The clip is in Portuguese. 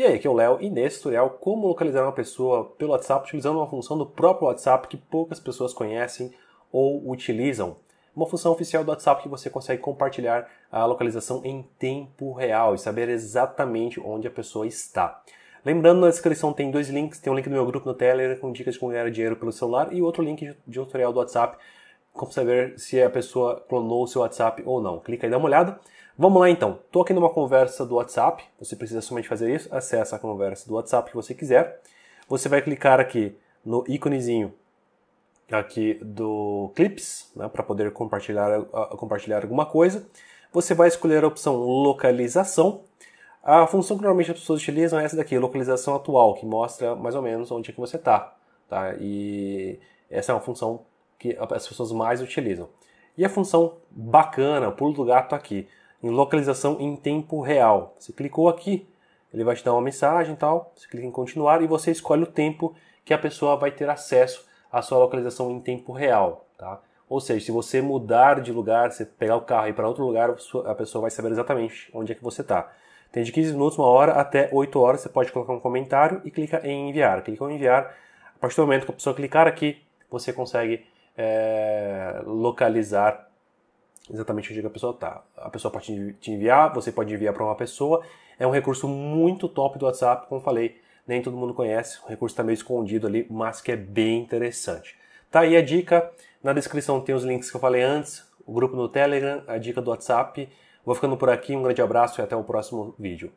E aí, aqui é o Léo e nesse tutorial como localizar uma pessoa pelo WhatsApp utilizando uma função do próprio WhatsApp que poucas pessoas conhecem ou utilizam. Uma função oficial do WhatsApp que você consegue compartilhar a localização em tempo real e saber exatamente onde a pessoa está. Lembrando, na descrição tem dois links, tem um link do meu grupo no Telegram com dicas de como ganhar dinheiro pelo celular e outro link de um tutorial do WhatsApp como saber se a pessoa clonou o seu WhatsApp ou não. Clica aí, dá uma olhada. Vamos lá então. Estou aqui numa conversa do WhatsApp. Você precisa somente fazer isso. Acesse a conversa do WhatsApp que você quiser. Você vai clicar aqui no íconezinho aqui do Clips, né, para poder compartilhar, ah, compartilhar alguma coisa. Você vai escolher a opção localização. A função que normalmente as pessoas utilizam é essa daqui, localização atual, que mostra mais ou menos onde é que você está. Tá? E essa é uma função que as pessoas mais utilizam. E a função bacana, o pulo do gato aqui, em localização em tempo real. Você clicou aqui, ele vai te dar uma mensagem e tal, você clica em continuar e você escolhe o tempo que a pessoa vai ter acesso à sua localização em tempo real, tá? Ou seja, se você mudar de lugar, você pegar o carro e ir para outro lugar, a pessoa vai saber exatamente onde é que você está. Tem de 15 minutos, uma hora, até 8 horas, você pode colocar um comentário e clica em enviar. Clica em enviar, a partir do momento que a pessoa clicar aqui, você consegue é, localizar exatamente onde é a pessoa está. A pessoa pode te enviar, você pode enviar para uma pessoa. É um recurso muito top do WhatsApp, como falei, nem todo mundo conhece. O recurso está meio escondido ali, mas que é bem interessante. Tá aí a dica. Na descrição tem os links que eu falei antes, o grupo no Telegram, a dica do WhatsApp. Vou ficando por aqui, um grande abraço e até o próximo vídeo.